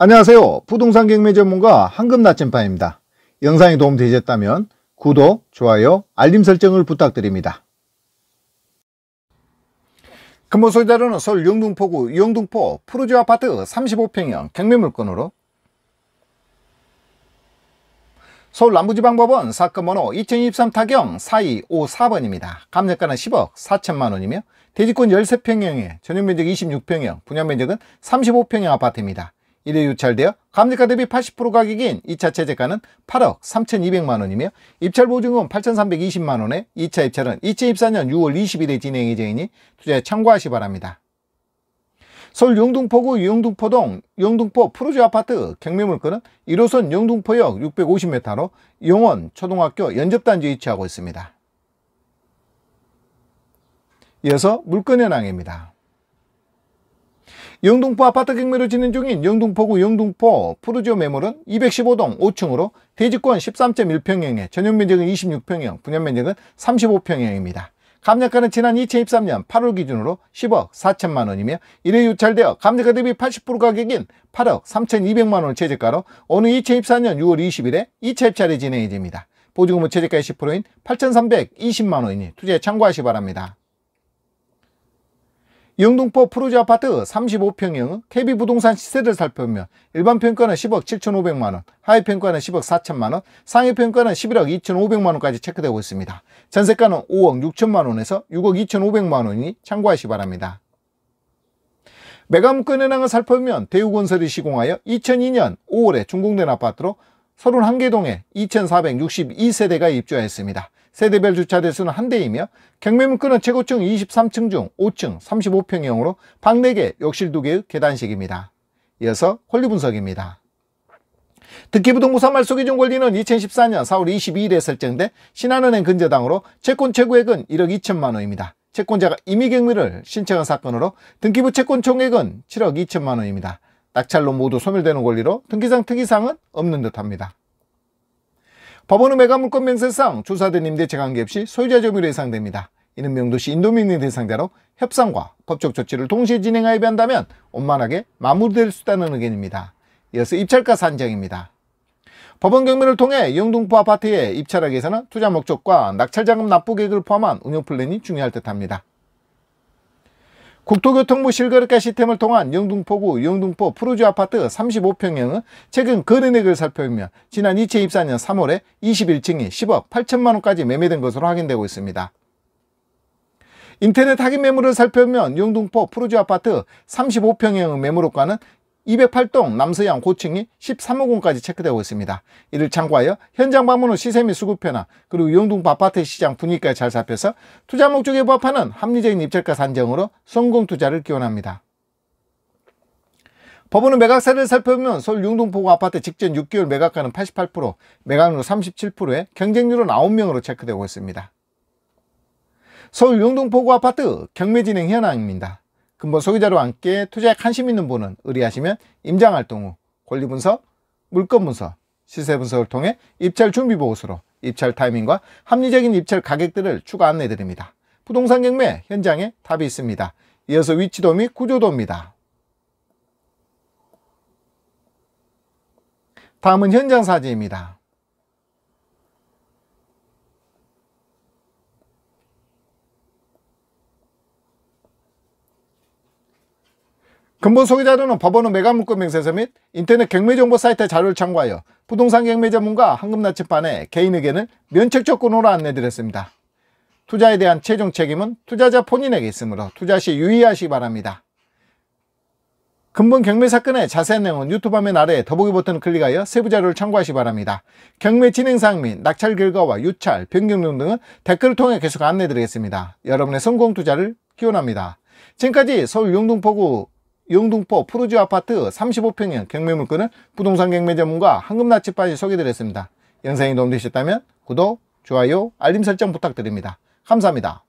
안녕하세요. 부동산 경매 전문가 황금 나침반입니다. 영상이 도움되셨다면 구독, 좋아요, 알림 설정을 부탁드립니다. 금호소에 따르는 서울 영등포구 영등포 푸르지 아파트 35평형 경매 물건으로 서울 남부지방법원 사건 번호 2023 타경 4254번입니다. 감정가는 10억 4천만원이며 대지권 13평형에 전용면적 26평형, 분양면적은 35평형 아파트입니다. 1회 유찰되어 감리가 대비 80% 가격인 2차 체제가는 8억 3,200만원이며 입찰보증금 8,320만원에 2차 입찰은 2024년 6월 20일에 진행 예정이니 투자에 참고하시 바랍니다. 서울 영등포구 영등포동 영등포 프로주 아파트 경매물건은 1호선 영등포역 650m로 용원 초등학교 연접단지에 위치하고 있습니다. 이어서 물건 현황입니다. 영등포 아파트 경매로 진행 중인 영등포구 영등포 푸르지오 매물은 215동 5층으로 대지권 13.1평형에 전용면적은 26평형, 분양면적은 35평형입니다. 감정가는 지난 2023년 8월 기준으로 10억 4천만 원이며 이래 유찰되어 감정가 대비 80% 가격인 8억 3,200만 원을 최저가로 오는 2024년 6월 20일에 2차 입찰이 진행이 됩니다. 보증금은 최저가의 10%인 8,320만 원이니 투자에 참고하시 바랍니다. 영등포 프르즈 아파트 35평형 KB 부동산 시세를 살펴보면 일반 평가는 10억 7,500만원, 하위 평가는 10억 4천만원, 상위 평가는 11억 2,500만원까지 체크되고 있습니다. 전세가는 5억 6천만원에서 6억 2,500만원이 참고하시기 바랍니다. 매감권 현황을 살펴보면 대우건설이 시공하여 2002년 5월에 준공된 아파트로 31개 동에 2,462세대가 입주하였습니다. 세대별 주차 대수는 한 대이며 경매문구은 최고층 23층 중 5층 35평형으로 방 4개, 욕실 2개의 계단식입니다. 이어서 권리 분석입니다. 듣기부동부산 말소기준 권리는 2014년 4월 22일에 설정된 신한은행 근저당으로 채권 최고액은 1억 2천만 원입니다. 채권자가 임의 경매를 신청한 사건으로 등기부 채권 총액은 7억 2천만 원입니다. 낙찰로 모두 소멸되는 권리로 등기상 특이사항은 없는 듯합니다. 법원의 매각물권 면세상 조사된 임대 재관계없이 소유자 점유로 예상됩니다. 이는 명도시 인도민의 대상자로 협상과 법적 조치를 동시에 진행하여 한다면 원만하게 마무리될 수 있다는 의견입니다. 이어서 입찰가 산정입니다. 법원 경매를 통해 영동포 아파트의 입찰하기에서는 투자 목적과 낙찰자금 납부 계획을 포함한 운영 플랜이 중요할 듯합니다. 국토교통부 실거래가 시스템을 통한 영등포구 영등포 프르주 아파트 35평형은 최근 거래액을 살펴보면 지난 2024년 3월에 21층이 10억 8천만원까지 매매된 것으로 확인되고 있습니다. 인터넷 하기 매물을 살펴보면 영등포 프르주 아파트 35평형 의 매물호가는 208동 남서양 고층이 13호권까지 체크되고 있습니다. 이를 참고하여 현장 방문 후 시세 및 수급 변화 그리고 용동 아파트 시장 분위기가 잘 잡혀서 투자 목적에 부합하는 합리적인 입찰가 산정으로 성공 투자를 기원합니다. 법원은 매각 세를 살펴보면 서울 융동포구 아파트 직전 6개월 매각가는 88%, 매각률 37%에 경쟁률은 9명으로 체크되고 있습니다. 서울 융동포구 아파트 경매 진행 현황입니다. 근본 소유자로 함께 투자에 관심 있는 분은 의뢰하시면 임장활동 후 권리분석, 물건분석, 시세분석을 통해 입찰 준비보고서로 입찰 타이밍과 합리적인 입찰 가격들을 추가 안내드립니다. 부동산 경매 현장에 답이 있습니다. 이어서 위치도 및 구조도입니다. 다음은 현장 사진입니다. 근본 소개 자료는 법원의매각물건 명세서 및 인터넷 경매정보 사이트 자료를 참고하여 부동산 경매 전문가 황금 나침판의 개인에게는 면책조건으로 안내드렸습니다. 투자에 대한 최종 책임은 투자자 본인에게 있으므로 투자 시 유의하시기 바랍니다. 근본 경매 사건의 자세한 내용은 유튜브 화면 아래 더보기 버튼을 클릭하여 세부 자료를 참고하시기 바랍니다. 경매 진행사항 및 낙찰 결과와 유찰, 변경 등등은 댓글을 통해 계속 안내드리겠습니다. 여러분의 성공 투자를 기원합니다. 지금까지 서울 용동포구 영등포 푸르지오 아파트 35평형 경매 물건을 부동산 경매 전문가 황금나치빠지 소개드렸습니다. 영상이 도움되셨다면 구독, 좋아요, 알림 설정 부탁드립니다. 감사합니다.